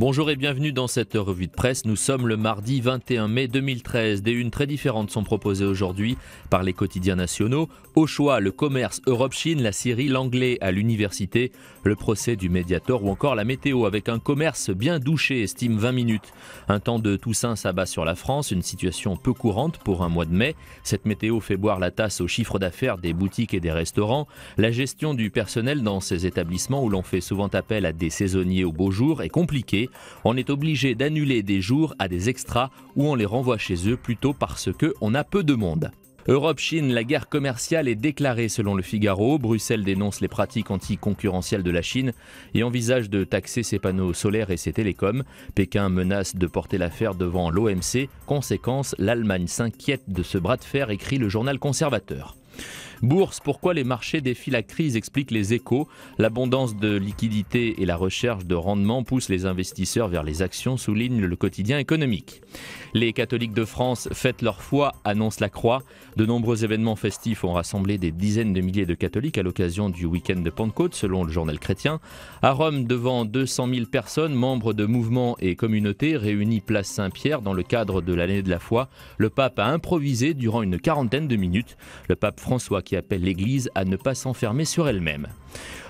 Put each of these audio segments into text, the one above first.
Bonjour et bienvenue dans cette revue de presse. Nous sommes le mardi 21 mai 2013. Des unes très différentes sont proposées aujourd'hui par les quotidiens nationaux. Au choix, le commerce Europe-Chine, la Syrie, l'anglais à l'université le procès du médiator ou encore la météo avec un commerce bien douché, estime 20 minutes. Un temps de Toussaint s'abat sur la France, une situation peu courante pour un mois de mai. Cette météo fait boire la tasse aux chiffres d'affaires des boutiques et des restaurants. La gestion du personnel dans ces établissements où l'on fait souvent appel à des saisonniers au beau jour est compliquée. On est obligé d'annuler des jours à des extras ou on les renvoie chez eux plutôt parce que on a peu de monde. Europe-Chine, la guerre commerciale est déclarée selon le Figaro. Bruxelles dénonce les pratiques anticoncurrentielles de la Chine et envisage de taxer ses panneaux solaires et ses télécoms. Pékin menace de porter l'affaire devant l'OMC. Conséquence, l'Allemagne s'inquiète de ce bras de fer, écrit le journal conservateur. Bourse, pourquoi les marchés défient la crise, explique les échos. L'abondance de liquidités et la recherche de rendement poussent les investisseurs vers les actions, souligne le quotidien économique. Les catholiques de France fêtent leur foi, annonce la croix. De nombreux événements festifs ont rassemblé des dizaines de milliers de catholiques à l'occasion du week-end de Pentecôte, selon le journal chrétien. À Rome, devant 200 000 personnes, membres de mouvements et communautés réunis place Saint-Pierre dans le cadre de l'année de la foi, le pape a improvisé durant une quarantaine de minutes. Le pape François, qui appelle l'Église à ne pas s'enfermer sur elle-même.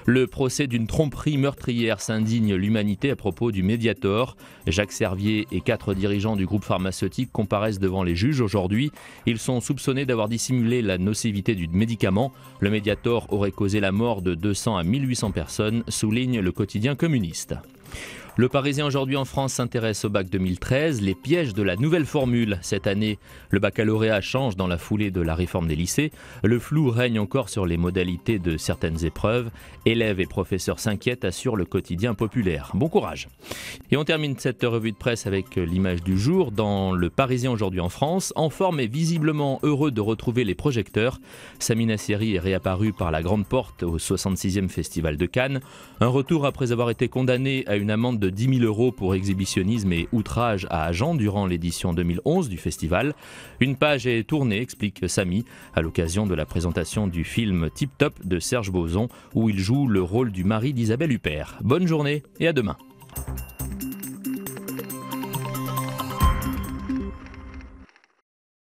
Le procès d'une tromperie meurtrière s'indigne l'humanité à propos du Mediator. Jacques Servier et quatre dirigeants du groupe pharmaceutique comparaissent devant les juges aujourd'hui. Ils sont soupçonnés d'avoir dissimulé la nocivité du médicament. Le Mediator aurait causé la mort de 200 à 1800 personnes, souligne le quotidien communiste. Le Parisien aujourd'hui en France s'intéresse au bac 2013, les pièges de la nouvelle formule. Cette année, le baccalauréat change dans la foulée de la réforme des lycées. Le flou règne encore sur les modalités de certaines épreuves. Élèves et professeurs s'inquiètent, assure le quotidien populaire. Bon courage. Et on termine cette revue de presse avec euh, l'image du jour dans Le Parisien aujourd'hui en France. En forme et visiblement heureux de retrouver les projecteurs, Samina Seri est réapparue par la grande porte au 66e Festival de Cannes. Un retour après avoir été condamné à une amende de 10 000 euros pour exhibitionnisme et outrage à agent durant l'édition 2011 du festival. Une page est tournée, explique Samy, à l'occasion de la présentation du film Tip Top de Serge Boson, où il joue le rôle du mari d'Isabelle Huppert. Bonne journée et à demain.